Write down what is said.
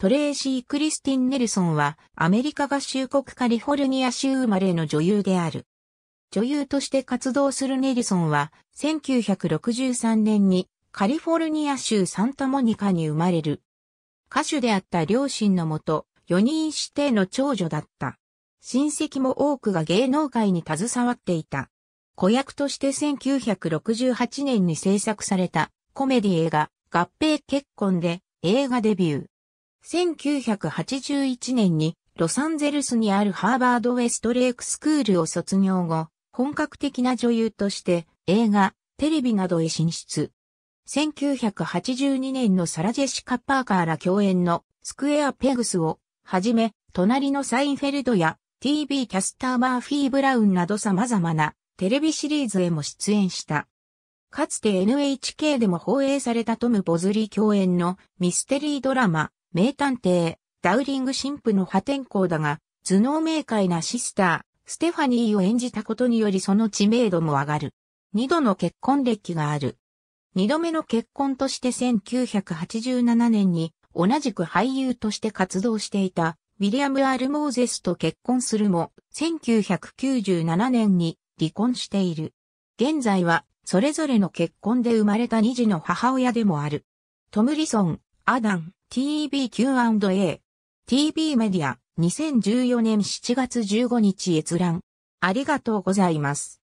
トレーシー・クリスティン・ネルソンはアメリカ合衆国カリフォルニア州生まれの女優である。女優として活動するネルソンは1963年にカリフォルニア州サンタモニカに生まれる。歌手であった両親のもと4人指定の長女だった。親戚も多くが芸能界に携わっていた。子役として1968年に制作されたコメディ映画合併結婚で映画デビュー。1981年にロサンゼルスにあるハーバード・ウェストレイクスクールを卒業後、本格的な女優として映画、テレビなどへ進出。1982年のサラ・ジェシカ・パーカーら共演のスクエア・ペグスをはじめ、隣のサインフェルドや TV キャスターマーフィー・ブラウンなど様々なテレビシリーズへも出演した。かつて NHK でも放映されたトム・ボズリー共演のミステリードラマ、名探偵、ダウリング神父の破天荒だが、頭脳明快なシスター、ステファニーを演じたことによりその知名度も上がる。二度の結婚歴がある。二度目の結婚として1987年に同じく俳優として活動していたウィリアム・アル・モーゼスと結婚するも1997年に離婚している。現在はそれぞれの結婚で生まれた二児の母親でもある。トムリソン、アダン、TBQ&A。TB メディア、2014年7月15日閲覧。ありがとうございます。